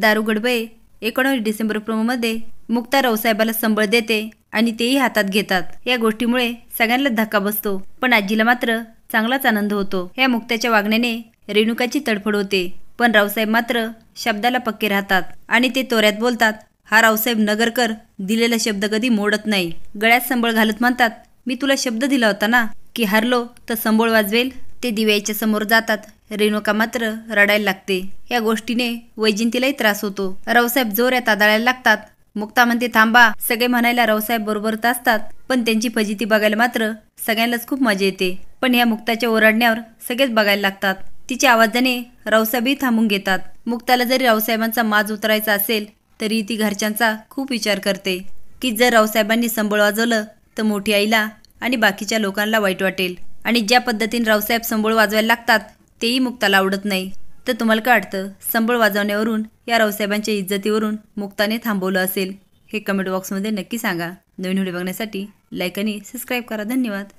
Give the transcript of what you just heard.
दारू गडबे एकोणावीस डिसेंबर प्रोमोमध्ये मुक्ता रावसाहेबाला संबळ देते आणि तेही हातात घेतात या गोष्टीमुळे सगळ्यांना धक्का बसतो पण आजीला मात्र चांगलाच आनंद होतो या मुक्त्याच्या वागण्याने रेणुकाची तडफड होते पण रावसाहेब मात्र शब्दाला पक्के राहतात आणि ते तोऱ्यात बोलतात हा रावसाहेब नगरकर दिलेला शब्द कधी मोडत नाही गळ्यात संबळ घालत म्हणतात मी तुला शब्द दिला होता ना की हरलो तर संबोळ वाजवेल ते दिव्याच्या समोर जातात रेणुका मात्र रडायला लागते या गोष्टीने वैजिंतीलाही त्रास होतो रावसाहेब जोऱ्यात आदळायला लागतात मुक्ता म्हणते थांबा सगळे म्हणायला रावसाहेब बरोबरच असतात पण त्यांची फजिती बघायला मात्र सगळ्यांनाच खूप मजा येते पण या मुक्ताच्या ओरडण्यावर सगळेच बघायला लागतात तिच्या आवाजाने रावसाहेबही थांबून घेतात मुक्ताला जरी रावसाहेबांचा माज उतरायचा असेल तरी ती घरच्यांचा खूप विचार करते की जर रावसाहेबांनी संबळ वाजवलं तर मोठी आईला आणि बाकीच्या लोकांना वाईट वाटेल आणि ज्या पद्धतीने रावसाहेब संबोळ वाजवायला लागतात तेही मुक्ताला आवडत नाही तर तुम्हाला काय वाटतं संबळ वाजवण्यावरून या रावसाहेबांच्या इज्जतीवरून मुक्ताने थांबवलं असेल हे कमेंट बॉक्समध्ये नक्की सांगा नवीन व्हिडिओ बघण्यासाठी लाईक आणि सबस्क्राईब करा धन्यवाद